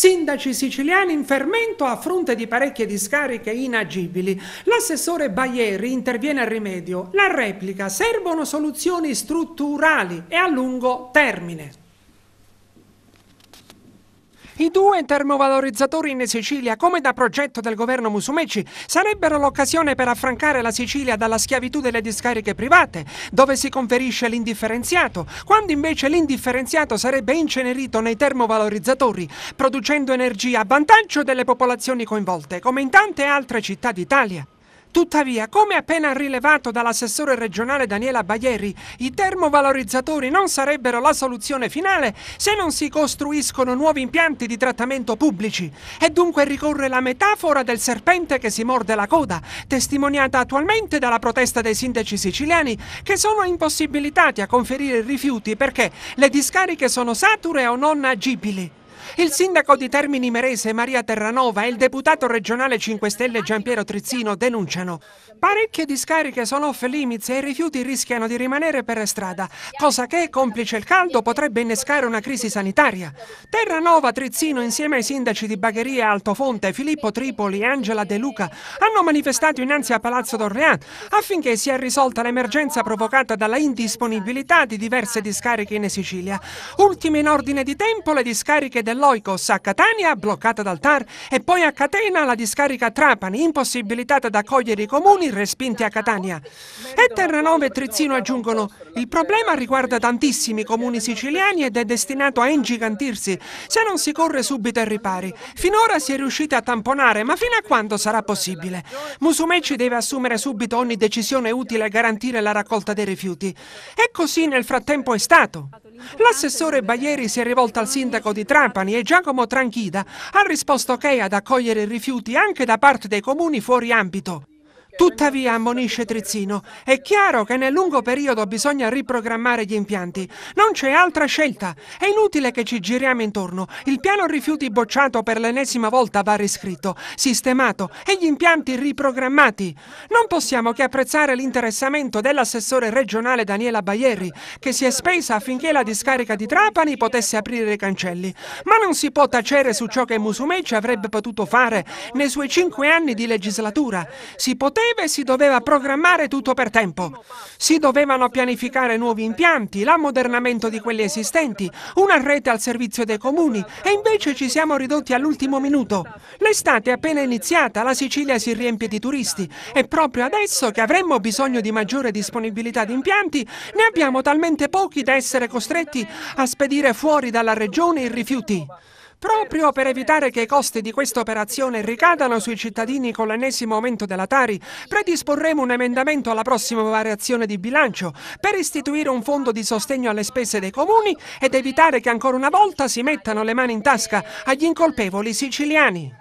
Sindaci siciliani in fermento a fronte di parecchie discariche inagibili. L'assessore Baieri interviene al rimedio. La replica servono soluzioni strutturali e a lungo termine. I due termovalorizzatori in Sicilia, come da progetto del governo Musumeci, sarebbero l'occasione per affrancare la Sicilia dalla schiavitù delle discariche private, dove si conferisce l'indifferenziato, quando invece l'indifferenziato sarebbe incenerito nei termovalorizzatori, producendo energia a vantaggio delle popolazioni coinvolte, come in tante altre città d'Italia. Tuttavia, come appena rilevato dall'assessore regionale Daniela Baglieri, i termovalorizzatori non sarebbero la soluzione finale se non si costruiscono nuovi impianti di trattamento pubblici e dunque ricorre la metafora del serpente che si morde la coda, testimoniata attualmente dalla protesta dei sindaci siciliani che sono impossibilitati a conferire rifiuti perché le discariche sono sature o non agibili. Il sindaco di Termini Merese Maria Terranova e il deputato regionale 5 Stelle Giampiero Trizzino denunciano parecchie discariche sono off limits e i rifiuti rischiano di rimanere per strada, cosa che, complice il caldo, potrebbe innescare una crisi sanitaria. Terranova, Trizzino, insieme ai sindaci di Bagheria, Altofonte, Filippo Tripoli e Angela De Luca, hanno manifestato innanzi a Palazzo d'Orleans affinché sia risolta l'emergenza provocata dalla indisponibilità di diverse discariche in Sicilia. Ultime in ordine di tempo le discariche del dell'Oikos a Catania, bloccata dal TAR, e poi a Catena la discarica Trapani, impossibilitata da accogliere i comuni respinti a Catania. E Terranova e Trizzino aggiungono, il problema riguarda tantissimi comuni siciliani ed è destinato a ingigantirsi se non si corre subito ai ripari. Finora si è riusciti a tamponare, ma fino a quando sarà possibile? Musumeci deve assumere subito ogni decisione utile a garantire la raccolta dei rifiuti. E così nel frattempo è stato. L'assessore Baglieri si è rivolto al sindaco di Trapani Trapani e Giacomo Tranchida ha risposto ok ad accogliere rifiuti anche da parte dei comuni fuori ambito. Tuttavia, ammonisce Trizzino, è chiaro che nel lungo periodo bisogna riprogrammare gli impianti. Non c'è altra scelta. È inutile che ci giriamo intorno. Il piano rifiuti bocciato per l'ennesima volta va riscritto, sistemato e gli impianti riprogrammati. Non possiamo che apprezzare l'interessamento dell'assessore regionale Daniela Baieri, che si è spesa affinché la discarica di Trapani potesse aprire i cancelli. Ma non si può tacere su ciò che Musumeci avrebbe potuto fare nei suoi cinque anni di legislatura. Si poteva breve si doveva programmare tutto per tempo. Si dovevano pianificare nuovi impianti, l'ammodernamento di quelli esistenti, una rete al servizio dei comuni e invece ci siamo ridotti all'ultimo minuto. L'estate è appena iniziata, la Sicilia si riempie di turisti e proprio adesso che avremmo bisogno di maggiore disponibilità di impianti, ne abbiamo talmente pochi da essere costretti a spedire fuori dalla regione i rifiuti proprio per evitare che i costi di questa operazione ricadano sui cittadini con l'ennesimo aumento della Tari, predisporremo un emendamento alla prossima variazione di bilancio per istituire un fondo di sostegno alle spese dei comuni ed evitare che ancora una volta si mettano le mani in tasca agli incolpevoli siciliani.